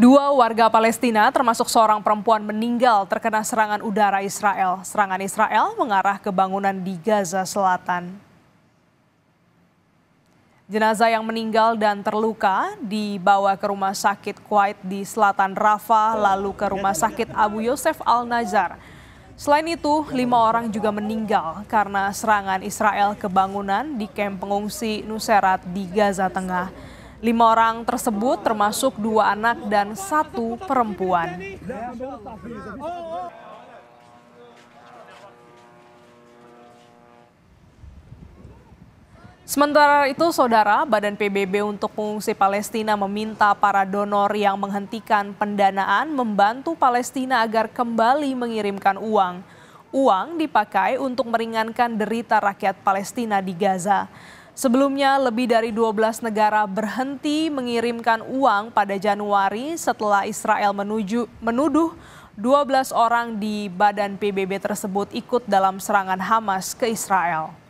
Dua warga Palestina, termasuk seorang perempuan, meninggal terkena serangan udara Israel. Serangan Israel mengarah ke bangunan di Gaza Selatan. Jenazah yang meninggal dan terluka dibawa ke rumah sakit Kuwait di selatan Rafah, lalu ke rumah sakit Abu Yosef Al-Nazar. Selain itu, lima orang juga meninggal karena serangan Israel ke bangunan di kamp pengungsi Nuserat di Gaza Tengah. Lima orang tersebut termasuk dua anak dan satu perempuan. Sementara itu, Saudara, Badan PBB untuk Pengungsi Palestina meminta para donor yang menghentikan pendanaan membantu Palestina agar kembali mengirimkan uang. Uang dipakai untuk meringankan derita rakyat Palestina di Gaza. Sebelumnya, lebih dari 12 negara berhenti mengirimkan uang pada Januari setelah Israel menuju, menuduh 12 orang di badan PBB tersebut ikut dalam serangan Hamas ke Israel.